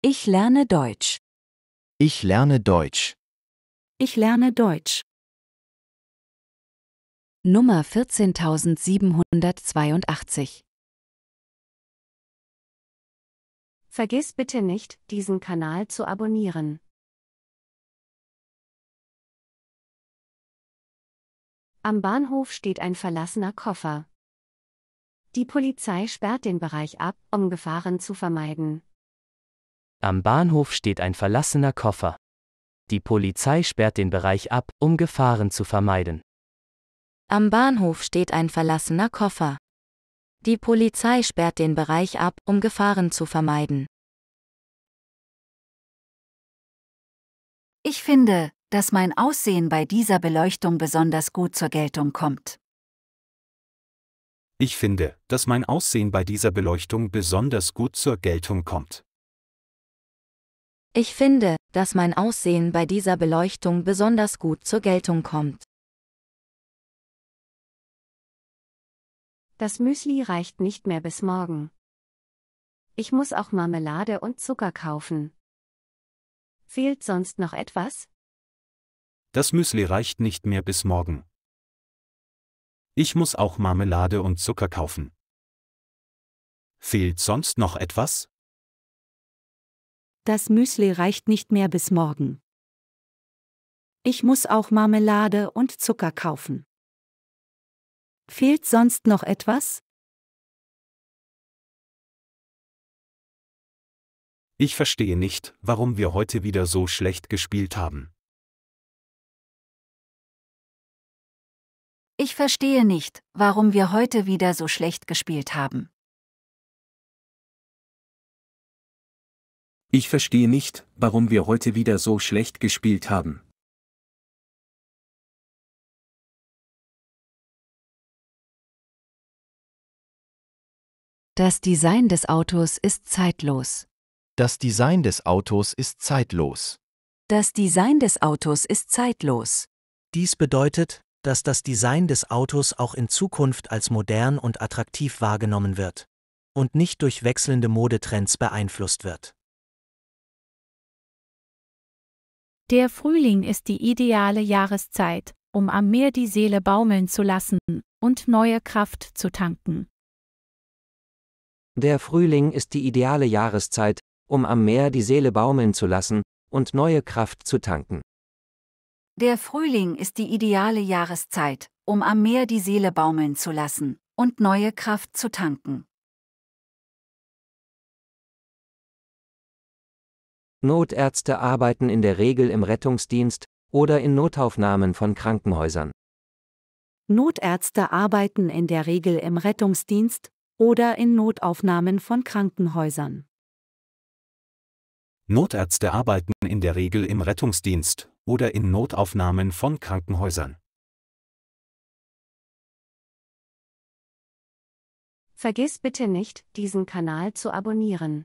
Ich lerne Deutsch. Ich lerne Deutsch. Ich lerne Deutsch. Nummer 14782 Vergiss bitte nicht, diesen Kanal zu abonnieren. Am Bahnhof steht ein verlassener Koffer. Die Polizei sperrt den Bereich ab, um Gefahren zu vermeiden. Am Bahnhof steht ein verlassener Koffer. Die Polizei sperrt den Bereich ab, um Gefahren zu vermeiden. Am Bahnhof steht ein verlassener Koffer. Die Polizei sperrt den Bereich ab, um Gefahren zu vermeiden. Ich finde, dass mein Aussehen bei dieser Beleuchtung besonders gut zur Geltung kommt. Ich finde, dass mein Aussehen bei dieser Beleuchtung besonders gut zur Geltung kommt. Ich finde, dass mein Aussehen bei dieser Beleuchtung besonders gut zur Geltung kommt. Das Müsli reicht nicht mehr bis morgen. Ich muss auch Marmelade und Zucker kaufen. Fehlt sonst noch etwas? Das Müsli reicht nicht mehr bis morgen. Ich muss auch Marmelade und Zucker kaufen. Fehlt sonst noch etwas? Das Müsli reicht nicht mehr bis morgen. Ich muss auch Marmelade und Zucker kaufen. Fehlt sonst noch etwas? Ich verstehe nicht, warum wir heute wieder so schlecht gespielt haben. Ich verstehe nicht, warum wir heute wieder so schlecht gespielt haben. Ich verstehe nicht, warum wir heute wieder so schlecht gespielt haben. Das Design des Autos ist zeitlos. Das Design des Autos ist zeitlos. Das Design des Autos ist zeitlos. Dies bedeutet, dass das Design des Autos auch in Zukunft als modern und attraktiv wahrgenommen wird und nicht durch wechselnde Modetrends beeinflusst wird. Der Frühling ist die ideale Jahreszeit, um am Meer die Seele baumeln zu lassen und neue Kraft zu tanken. Der Frühling ist die ideale Jahreszeit, um am Meer die Seele baumeln zu lassen und neue Kraft zu tanken. Der Frühling ist die ideale Jahreszeit, um am Meer die Seele baumeln zu lassen und neue Kraft zu tanken. Notärzte arbeiten in der Regel im Rettungsdienst oder in Notaufnahmen von Krankenhäusern. Notärzte arbeiten in der Regel im Rettungsdienst oder in Notaufnahmen von Krankenhäusern. Notärzte arbeiten in der Regel im Rettungsdienst oder in Notaufnahmen von Krankenhäusern. Vergiss bitte nicht, diesen Kanal zu abonnieren.